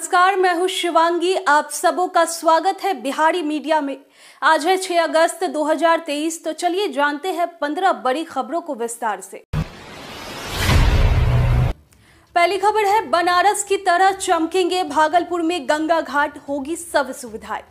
नमस्कार मैं हूं शिवांगी आप सबों का स्वागत है बिहारी मीडिया में आज है 6 अगस्त 2023 तो चलिए जानते हैं 15 बड़ी खबरों को विस्तार से पहली खबर है बनारस की तरह चमकेंगे भागलपुर में गंगा घाट होगी सब सुविधाएं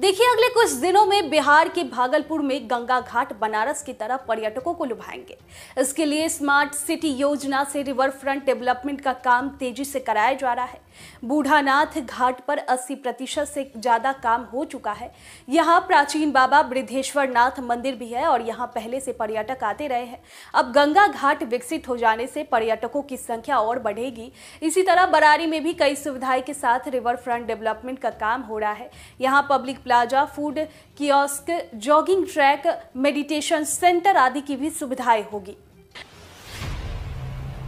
देखिए अगले कुछ दिनों में बिहार के भागलपुर में गंगा घाट बनारस की तरह पर्यटकों को लुभाएंगे इसके लिए स्मार्ट सिटी योजना से रिवर फ्रंट डेवलपमेंट का काम तेजी से कराया जा रहा है बूढ़ानाथ घाट पर 80 प्रतिशत से ज्यादा काम हो चुका है यहाँ प्राचीन बाबा वृद्धेश्वर नाथ मंदिर भी है और यहाँ पहले से पर्यटक आते रहे हैं अब गंगा घाट विकसित हो जाने से पर्यटकों की संख्या और बढ़ेगी इसी तरह बरारी में भी कई सुविधाएं के साथ रिवर फ्रंट डेवलपमेंट का काम हो रहा है यहाँ public plaza food kiosk jogging track meditation centre आदि की भी सुविधाएं होगी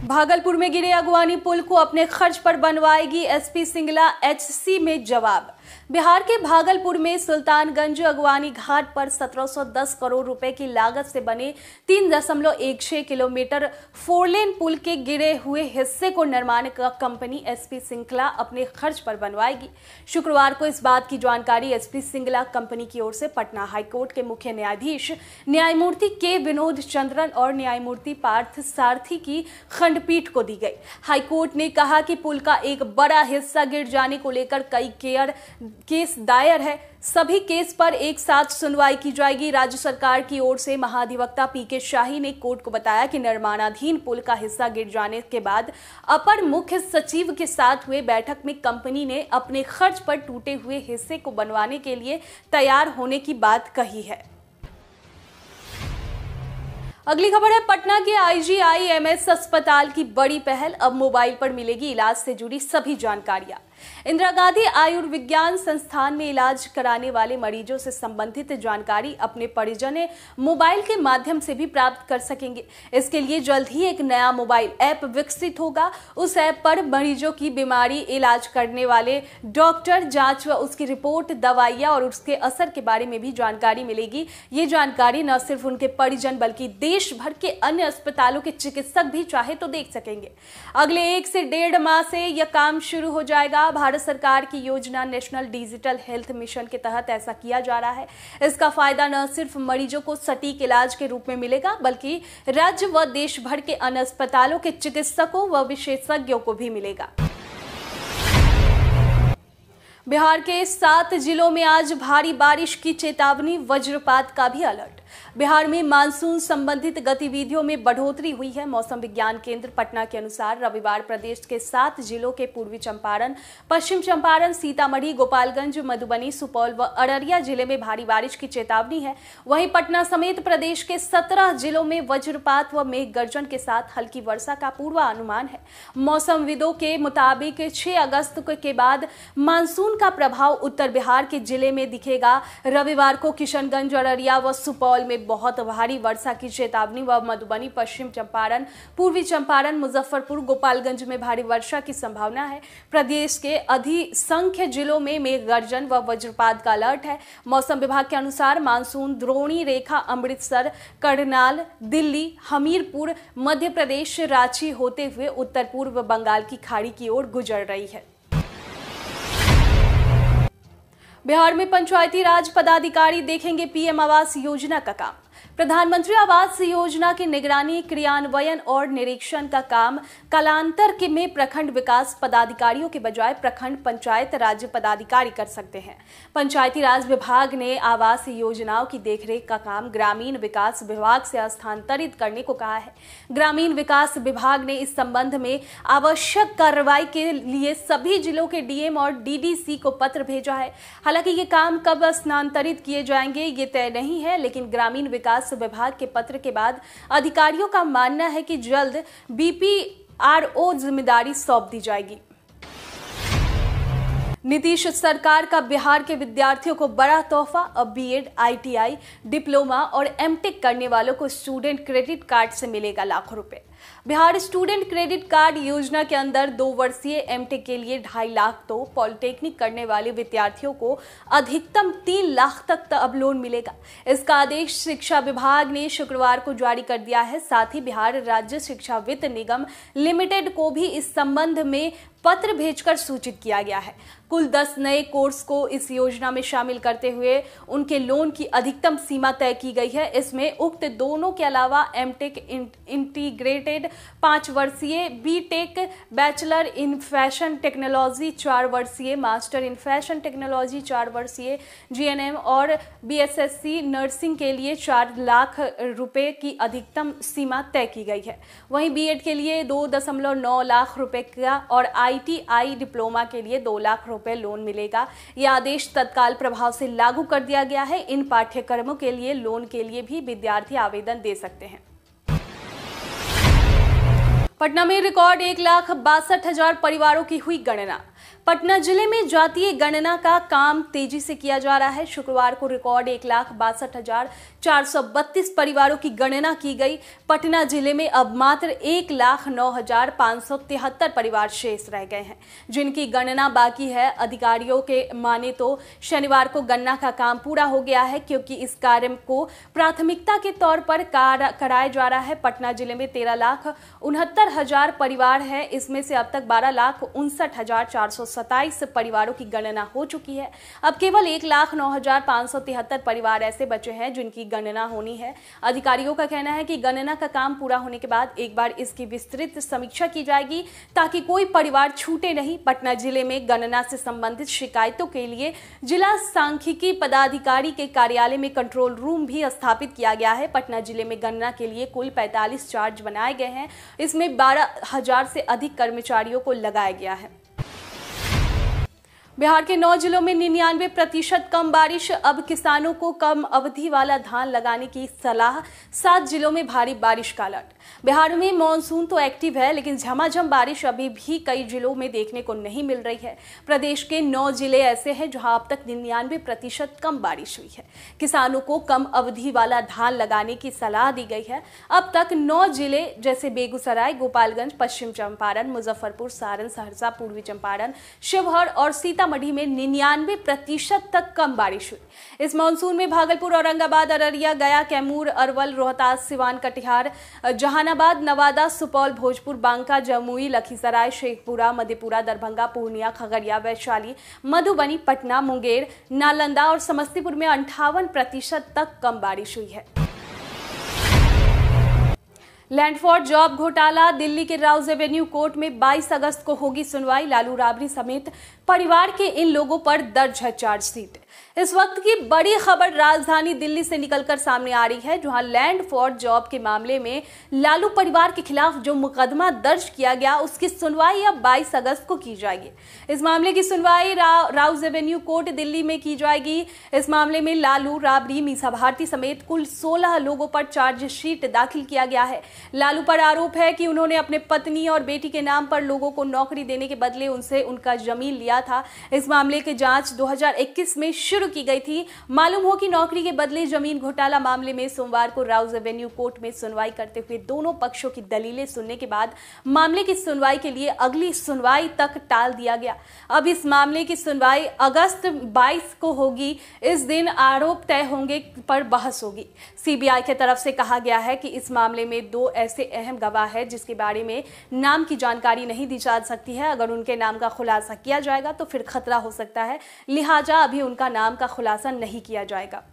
भागलपुर में गिरे अगवानी पुल को अपने खर्च पर बनवाएगी एसपी सिंगला एचसी में जवाब बिहार के भागलपुर में सुल्तानगंज अगवानी घाट पर 1710 करोड़ रुपए की लागत से बने 3.16 किलोमीटर फोरलेन पुल के गिरे हुए हिस्से को निर्माण का कंपनी एसपी सिंगला अपने खर्च पर बनवाएगी शुक्रवार को इस बात की जानकारी एसपी सिंगला कंपनी की ओर से पटना हाईकोर्ट के मुख्य न्यायाधीश न्यायमूर्ति के विनोद चंद्रन और न्यायमूर्ति पार्थ सारथी की खंडपीठ को दी गई हाईकोर्ट ने कहा कि पुल का एक बड़ा हिस्सा गिर जाने को लेकर कई केयर केस दायर है सभी केस पर एक साथ सुनवाई की जाएगी राज्य सरकार की ओर से महाधिवक्ता पी के शाही ने कोर्ट को बताया कि निर्माणाधीन पुल का हिस्सा गिर जाने के बाद अपर मुख्य सचिव के साथ हुए बैठक में कंपनी ने अपने खर्च पर टूटे हुए हिस्से को बनवाने के लिए तैयार होने की बात कही है अगली खबर है पटना के आईजीआईएमएस अस्पताल की बड़ी पहल अब मोबाइल पर मिलेगी इलाज से जुड़ी सभी जानकारियां इंदिरा गांधी आयुर्विज्ञान संस्थान में इलाज कराने वाले मरीजों से संबंधित जानकारी अपने परिजन मोबाइल के माध्यम से भी प्राप्त कर सकेंगे इसके लिए जल्द ही एक नया मोबाइल ऐप विकसित होगा उस ऐप पर मरीजों की बीमारी इलाज करने वाले डॉक्टर जांच व उसकी रिपोर्ट दवाइयां और उसके असर के बारे में भी जानकारी मिलेगी ये जानकारी न सिर्फ उनके परिजन बल्कि देश भर के अन्य अस्पतालों के चिकित्सक भी चाहे तो देख सकेंगे अगले एक से डेढ़ माह से यह काम शुरू हो जाएगा भारत भारत सरकार की योजना नेशनल डिजिटल हेल्थ मिशन के तहत ऐसा किया जा रहा है इसका फायदा न सिर्फ मरीजों को सटीक इलाज के रूप में मिलेगा बल्कि राज्य व देश भर के अन्य अस्पतालों के चिकित्सकों व विशेषज्ञों को भी मिलेगा बिहार के सात जिलों में आज भारी बारिश की चेतावनी वज्रपात का भी अलर्ट बिहार में मानसून संबंधित गतिविधियों में बढ़ोतरी हुई है मौसम विज्ञान केंद्र पटना के अनुसार रविवार प्रदेश के सात जिलों के पूर्वी चंपारण पश्चिम चंपारण सीतामढ़ी गोपालगंज मधुबनी सुपौल व अररिया जिले में भारी बारिश की चेतावनी है वहीं पटना समेत प्रदेश के सत्रह जिलों में वज्रपात व मेघ गर्जन के साथ हल्की वर्षा का पूर्वानुमान है मौसमविदों के मुताबिक छह अगस्त के बाद मानसून का प्रभाव उत्तर बिहार के जिले में दिखेगा रविवार को किशनगंज अररिया व सुपौल में बहुत भारी वर्षा की चेतावनी व मधुबनी पश्चिम चंपारण पूर्वी चंपारण मुजफ्फरपुर गोपालगंज में भारी वर्षा की संभावना है प्रदेश के अधिसंख्य जिलों में मेघ गर्जन व वज्रपात का अलर्ट है मौसम विभाग के अनुसार मानसून द्रोणी रेखा अमृतसर करनाल दिल्ली हमीरपुर मध्य प्रदेश रांची होते हुए उत्तर पूर्व बंगाल की खाड़ी की ओर गुजर रही है बिहार में पंचायती राज पदाधिकारी देखेंगे पीएम आवास योजना का काम प्रधानमंत्री आवास योजना की निगरानी क्रियान्वयन और निरीक्षण का काम कालांतर के में प्रखंड विकास पदाधिकारियों के बजाय प्रखंड पंचायत राज्य पदाधिकारी कर सकते हैं पंचायती राज विभाग ने आवास योजनाओं की देखरेख का काम ग्रामीण विकास विभाग से स्थानांतरित करने को कहा है ग्रामीण विकास विभाग ने इस संबंध में आवश्यक कार्रवाई के लिए सभी जिलों के डीएम और डीडीसी को पत्र भेजा है हालांकि ये काम कब स्थानांतरित किए जाएंगे ये तय नहीं है लेकिन ग्रामीण विकास स्वास्थ्य विभाग के पत्र के बाद अधिकारियों का मानना है कि जल्द बीपीआरओ जिम्मेदारी सौंप दी जाएगी नीतीश सरकार का बिहार के विद्यार्थियों को बड़ा तोहफा अब बीएड, आईटीआई, डिप्लोमा और एमटेक करने वालों को स्टूडेंट क्रेडिट कार्ड से मिलेगा लाखों रुपए बिहार स्टूडेंट क्रेडिट कार्ड योजना के अंदर दो वर्षीय एमटेक के लिए ढाई लाख तो पॉलिटेक्निक करने वाले विद्यार्थियों को अधिकतम तीन लाख तक अब लोन मिलेगा इसका आदेश शिक्षा विभाग ने शुक्रवार को जारी कर दिया है साथ ही बिहार राज्य शिक्षा वित्त निगम लिमिटेड को भी इस संबंध में पत्र भेजकर सूचित किया गया है कुल दस नए कोर्स को इस योजना में शामिल करते हुए उनके लोन की अधिकतम सीमा तय की गई है इसमें उक्त दोनों के अलावा एमटेक इंटीग्रेटेड पाँच वर्षीय B Tech bachelor in fashion technology चार वर्षीय मास्टर इन फैशन टेक्नोलॉजी चार वर्षीय जीएनएम और बीएसएससी नर्सिंग के लिए चार लाख रुपए की अधिकतम सीमा तय की गई है वहीं बीएड के लिए दो दशमलव नौ लाख रुपए का और आई आईटीआई डिप्लोमा के लिए दो लाख रुपए लोन मिलेगा यह आदेश तत्काल प्रभाव से लागू कर दिया गया है इन पाठ्यक्रमों के लिए लोन के लिए भी विद्यार्थी आवेदन दे सकते हैं पटना में रिकॉर्ड एक लाख बासठ हजार परिवारों की हुई गणना पटना जिले में जातीय गणना का काम तेजी से किया जा रहा है शुक्रवार को रिकॉर्ड एक लाख बासठ हजार चार सौ बत्तीस परिवारों की गणना की गई पटना जिले में अब मात्र एक लाख नौ हजार पाँच सौ तिहत्तर परिवार शेष रह गए हैं जिनकी गणना बाकी है अधिकारियों के माने तो शनिवार को गणना का काम पूरा हो गया है क्योंकि इस कार्य को प्राथमिकता के तौर पर कराया जा रहा है पटना जिले में तेरह लाख उनहत्तर हजार परिवार है इसमें से अब तक बारह लाख उनसठ हजार चार सौ सत्ताईस परिवारों की गणना हो चुकी है अब केवल एक लाख नौ हजार पांच सौ तिहत्तर परिवार ऐसे बचे हैं जिनकी गणना होनी है अधिकारियों का कहना है कि गणना का काम पूरा होने के बाद एक बार इसकी विस्तृत समीक्षा की जाएगी ताकि कोई परिवार छूटे नहीं पटना जिले में गणना से संबंधित शिकायतों के लिए जिला सांख्यिकी पदाधिकारी के कार्यालय में कंट्रोल रूम भी स्थापित किया गया है पटना जिले में गणना के लिए कुल पैतालीस चार्ज बनाए गए हैं इसमें बारह हजार से अधिक कर्मचारियों को लगाया गया है बिहार के नौ जिलों में निन्यानवे प्रतिशत कम बारिश अब किसानों को कम अवधि वाला धान लगाने की सलाह सात जिलों में भारी बारिश का अलर्ट बिहार में मानसून तो एक्टिव है लेकिन झमाझम बारिश अभी भी कई जिलों में देखने को नहीं मिल रही है प्रदेश के नौ जिले ऐसे हैं जहां अब तक निन्यानवे प्रतिशत कम बारिश हुई है किसानों को कम अवधि वाला धान लगाने की सलाह दी गई है अब तक नौ जिले जैसे बेगूसराय गोपालगंज पश्चिम चंपारण मुजफ्फरपुर सारण सहरसा पूर्वी चंपारण शिवहर और सीतामढ़ी में निन्यानवे प्रतिशत तक कम बारिश हुई इस मानसून में भागलपुर औरंगाबाद अररिया गया कैमूर अरवल रोहतास सिवान कटिहार जहां जहानाबाद नवादा सुपौल भोजपुर बांका जमुई लखीसराय शेखपुरा मधेपुरा दरभंगा पूर्णिया खगड़िया वैशाली मधुबनी पटना मुंगेर नालंदा और समस्तीपुर में अंठावन प्रतिशत तक कम बारिश हुई है लैंडफॉर्ड जॉब घोटाला दिल्ली के राउज एवेन्यू कोर्ट में 22 अगस्त को होगी सुनवाई लालू राबड़ी समेत परिवार के इन लोगों पर दर्ज है चार्जशीट इस वक्त की बड़ी खबर राजधानी दिल्ली से निकलकर सामने आ रही है जहां लैंड फॉर जॉब के मामले में लालू परिवार के खिलाफ जो मुकदमा दर्ज किया गया उसकी सुनवाई अब 22 अगस्त को की जाएगी इस मामले की सुनवाई Rouse revenue avenue court Delhi में की जाएगी इस मामले में लालू राबरी मीसा भारती समेत कुल सोलह लोगों पर चार्जशीट दाखिल किया गया है लालू पर आरोप है कि उन्होंने अपने पत्नी और बेटी के नाम पर लोगों को नौकरी देने के बदले उनसे उनका जमीन लिया गया था इस मामले की जांच 2021 में शुरू की गई थी मालूम हो कि नौकरी के बदले जमीन घोटाला मामले में सोमवार को राउज एवेन्यू कोर्ट में सुनवाई करते हुए दोनों पक्षों की दलीलें सुनने के बाद मामले की सुनवाई के लिए अगली सुनवाई तक टाल दिया गया अब इस मामले की सुनवाई अगस्त बाईस को होगी इस दिन आरोप तय होंगे पर बहस होगी सीबीआई की तरफ से कहा गया है कि इस मामले में दो ऐसे अहम गवाह है जिसके बारे में नाम की जानकारी नहीं दी जा सकती है अगर उनके नाम का खुलासा किया जाएगा जाएगा तो फिर खतरा हो सकता है लिहाजा अभी उनका नाम का खुलासा नहीं किया जाएगा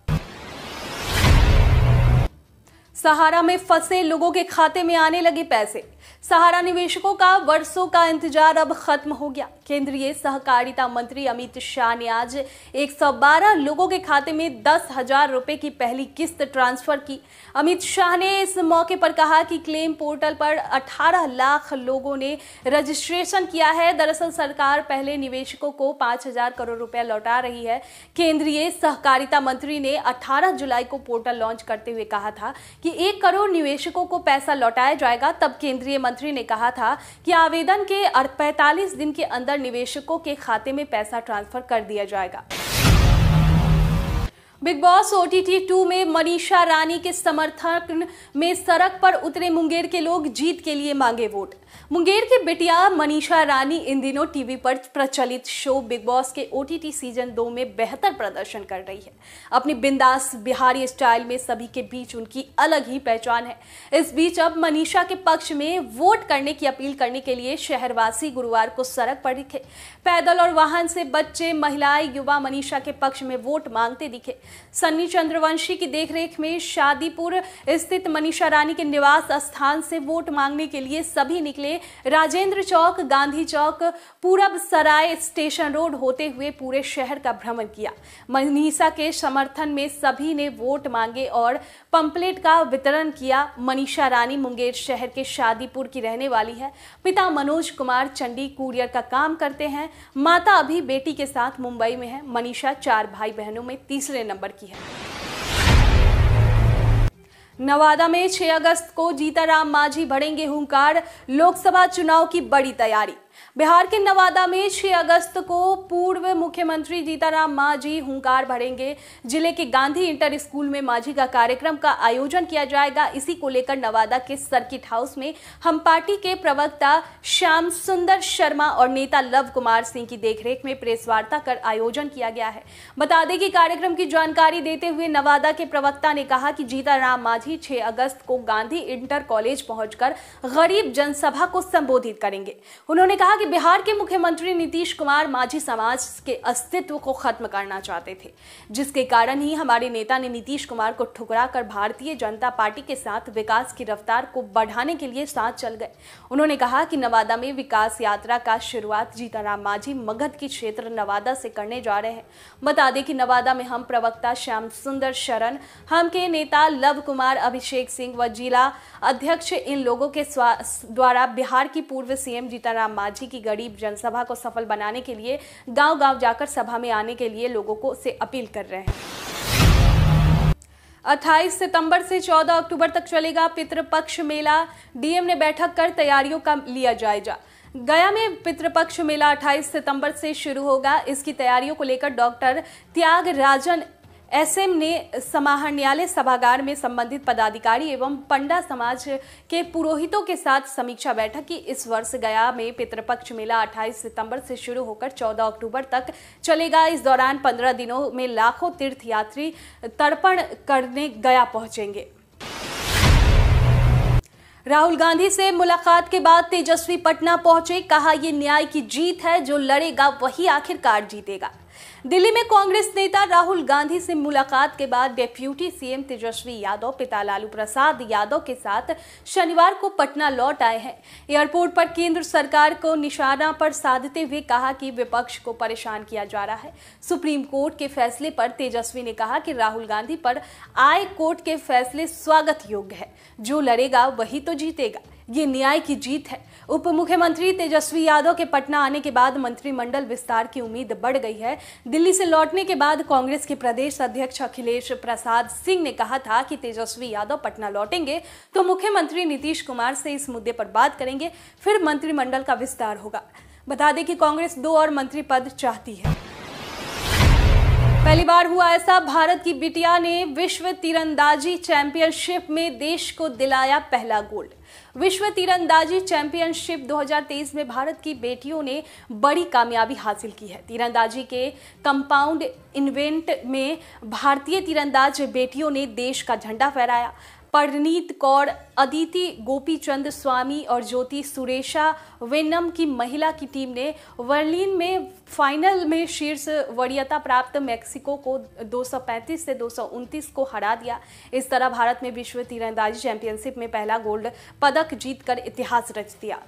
सहारा में फंसे लोगों के खाते में आने लगे पैसे सहारा निवेशकों का वर्षों का इंतजार अब खत्म हो गया केंद्रीय सहकारिता मंत्री अमित शाह ने आज 112 लोगों के खाते में दस हजार रुपए की पहली किस्त ट्रांसफर की अमित शाह ने इस मौके पर कहा कि क्लेम पोर्टल पर 18 लाख लोगों ने रजिस्ट्रेशन किया है दरअसल सरकार पहले निवेशकों को हजार करोड़ रुपया लौटा रही है केंद्रीय सहकारिता मंत्री ने अठारह जुलाई को पोर्टल लॉन्च करते हुए कहा था कि एक करोड़ निवेशकों को पैसा लौटाया जाएगा तब केंद्रीय मंत्री ने कहा था कि आवेदन के 45 दिन के अंदर निवेशकों के खाते में पैसा ट्रांसफर कर दिया जाएगा Bigg Boss O T two में मनीषा रानी के समर्थन में सड़क पर उतरे मुंगेर के लोग जीत के लिए मांगे वोट मुंगेर की बिटिया मनीषा रानी इन दिनों टीवी पर प्रचलित शो बिग बॉस के ओ सीजन दो में बेहतर प्रदर्शन कर रही है अपनी बिंदास बिहारी स्टाइल में सभी के बीच उनकी अलग ही पहचान है इस बीच अब मनीषा के पक्ष में वोट करने की अपील करने के लिए शहरवासी गुरुवार को सड़क पर दिखे पैदल और वाहन से बच्चे महिलाएं युवा मनीषा के पक्ष में वोट मांगते दिखे सन्नी चंद्रवंशी की देखरेख में शादीपुर स्थित मनीषा रानी के निवास स्थान से वोट मांगने के लिए सभी निकले राजेंद्र चौक गांधी चौक पूरब सराय स्टेशन रोड होते हुए पूरे शहर का भ्रमण किया मनीषा के समर्थन में सभी ने वोट मांगे और पंपलेट का वितरण किया मनीषा रानी मुंगेर शहर के शादीपुर की रहने वाली है पिता मनोज कुमार चंडी कुरियर का काम करते हैं माता अभी बेटी के साथ मुंबई में है मनीषा चार भाई बहनों में तीसरे नंबर नंबर की है नवादा में 6 अगस्त को जीताराम मांझी भरेंगे हुंकार लोकसभा चुनाव की बड़ी तैयारी बिहार के नवादा में 6 अगस्त को पूर्व मुख्यमंत्री जीताराम मांझी हुंकार भरेंगे जिले के गांधी इंटर स्कूल में मांझी का कार्यक्रम का आयोजन किया जाएगा इसी को लेकर नवादा के सर्किट हाउस में हम पार्टी के प्रवक्ता श्याम सुंदर शर्मा और नेता लव कुमार सिंह की देखरेख में प्रेस वार्ता कर आयोजन किया गया है बता दें कि कार्यक्रम की जानकारी देते हुए नवादा के प्रवक्ता ने कहा कि जीताराम मांझी छह अगस्त को गांधी इंटर कॉलेज पहुंचकर गरीब जनसभा को संबोधित करेंगे उन्होंने कहा कहा कि बिहार के मुख्यमंत्री नीतीश कुमार माझी समाज के अस्तित्व को खत्म करना चाहते थे जिसके कारण ही हमारे नेता ने नीतीश कुमार को ठुकरा कर भारतीय जनता पार्टी के साथ विकास की रफ्तार को बढ़ाने के लिए साथ चल गए उन्होंने कहा कि नवादा में विकास यात्रा का शुरुआत जीताराम माझी मगध की क्षेत्र नवादा से करने जा रहे हैं बता दें कि नवादा में हम प्रवक्ता श्याम सुंदर शरण हम के नेता लव कुमार अभिषेक सिंह व जिला अध्यक्ष इन लोगों के द्वारा बिहार की पूर्व सीएम जीताराम माझी रांची की गरीब जनसभा को सफल बनाने के लिए गांव गांव जाकर सभा में आने के लिए लोगों को से अपील कर रहे हैं 28 सितंबर से 14 अक्टूबर तक चलेगा पितृपक्ष मेला डीएम ने बैठक कर तैयारियों का लिया जायजा गया में पितृपक्ष मेला 28 सितंबर से शुरू होगा इसकी तैयारियों को लेकर डॉक्टर त्याग राजन एसएम ने समाहरणालय सभागार में संबंधित पदाधिकारी एवं पंडा समाज के पुरोहितों के साथ समीक्षा बैठक की इस वर्ष गया में पितृपक्ष मेला 28 सितंबर से शुरू होकर 14 अक्टूबर तक चलेगा इस दौरान 15 दिनों में लाखों तीर्थयात्री तर्पण करने गया पहुंचेंगे राहुल गांधी से मुलाकात के बाद तेजस्वी पटना पहुंचे कहा यह न्याय की जीत है जो लड़ेगा वही आखिरकार जीतेगा दिल्ली में कांग्रेस नेता राहुल गांधी से मुलाकात के बाद डेप्यूटी सीएम तेजस्वी यादव पिता लालू प्रसाद यादव के साथ शनिवार को पटना लौट आए हैं एयरपोर्ट पर केंद्र सरकार को निशाना पर साधते हुए कहा कि विपक्ष को परेशान किया जा रहा है सुप्रीम कोर्ट के फैसले पर तेजस्वी ने कहा कि राहुल गांधी पर आय कोर्ट के फैसले स्वागत योग्य है जो लड़ेगा वही तो जीतेगा ये न्याय की जीत है उप मुख्यमंत्री तेजस्वी यादव के पटना आने के बाद मंत्रिमंडल विस्तार की उम्मीद बढ़ गई है दिल्ली से लौटने के बाद कांग्रेस के प्रदेश अध्यक्ष अखिलेश प्रसाद सिंह ने कहा था कि तेजस्वी यादव पटना लौटेंगे तो मुख्यमंत्री नीतीश कुमार से इस मुद्दे पर बात करेंगे फिर मंत्रिमंडल का विस्तार होगा बता दें कि कांग्रेस दो और मंत्री पद चाहती है पहली बार हुआ ऐसा भारत की बिटिया ने विश्व तीरंदाजी चैंपियनशिप में देश को दिलाया पहला गोल्ड विश्व तीरंदाजी चैंपियनशिप 2023 में भारत की बेटियों ने बड़ी कामयाबी हासिल की है तीरंदाजी के कंपाउंड इवेंट में भारतीय तीरंदाज बेटियों ने देश का झंडा फहराया परनीत कौर अदिति गोपीचंद स्वामी और ज्योति सुरेशा वेनम की महिला की टीम ने वर्लिन में फाइनल में शीर्ष वरीयता प्राप्त मेक्सिको को 235 से 229 को हरा दिया इस तरह भारत में विश्व तीरंदाजी चैंपियनशिप में पहला गोल्ड पदक जीतकर इतिहास रच दिया